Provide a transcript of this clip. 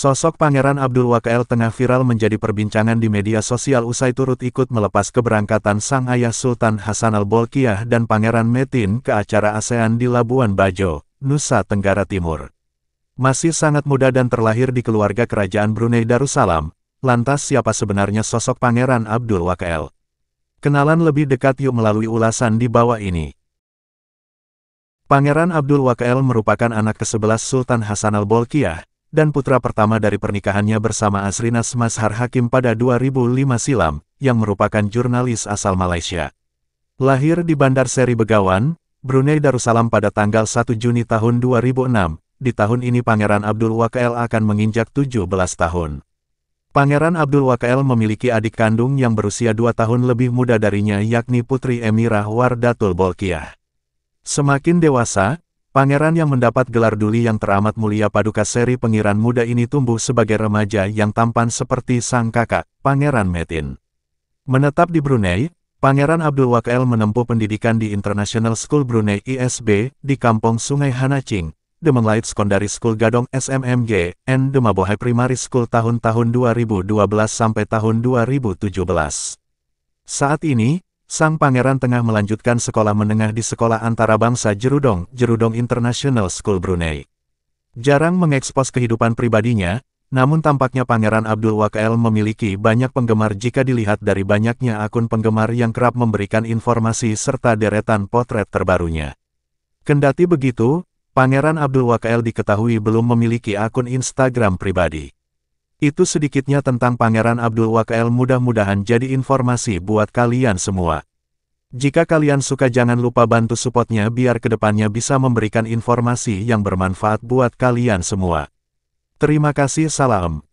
Sosok Pangeran Abdul Wakael tengah viral menjadi perbincangan di media sosial usai turut ikut melepas keberangkatan sang ayah Sultan Hasan al-Bolkiah dan Pangeran Metin ke acara ASEAN di Labuan Bajo, Nusa Tenggara Timur. Masih sangat muda dan terlahir di keluarga kerajaan Brunei Darussalam, lantas siapa sebenarnya sosok Pangeran Abdul Wakael? Kenalan lebih dekat yuk melalui ulasan di bawah ini. Pangeran Abdul Wakael merupakan anak ke-11 Sultan Hasan al-Bolkiah, dan putra pertama dari pernikahannya bersama Asrina Mazhar Hakim pada 2005 silam, yang merupakan jurnalis asal Malaysia. Lahir di Bandar Seri Begawan, Brunei Darussalam pada tanggal 1 Juni tahun 2006, di tahun ini Pangeran Abdul Wakael akan menginjak 17 tahun. Pangeran Abdul Wakael memiliki adik kandung yang berusia dua tahun lebih muda darinya yakni Putri Emirah Wardatul Bolkiah. Semakin dewasa, Pangeran yang mendapat gelar Duli yang teramat mulia paduka seri pengiran muda ini tumbuh sebagai remaja yang tampan seperti sang kakak, Pangeran Metin. Menetap di Brunei, Pangeran Abdul Wakil menempuh pendidikan di International School Brunei ISB di kampung Sungai Hanacing, The Light Secondary School Gadong SMMG, and Mabohai Primary School tahun-tahun 2012 sampai tahun 2017. Saat ini, Sang pangeran tengah melanjutkan sekolah menengah di sekolah Antara Bangsa Jerudong, Jerudong International School Brunei. Jarang mengekspos kehidupan pribadinya, namun tampaknya Pangeran Abdul Wakael memiliki banyak penggemar jika dilihat dari banyaknya akun penggemar yang kerap memberikan informasi serta deretan potret terbarunya. Kendati begitu, Pangeran Abdul Wakael diketahui belum memiliki akun Instagram pribadi. Itu sedikitnya tentang Pangeran Abdul Wakael mudah-mudahan jadi informasi buat kalian semua. Jika kalian suka jangan lupa bantu supportnya biar kedepannya bisa memberikan informasi yang bermanfaat buat kalian semua. Terima kasih salam.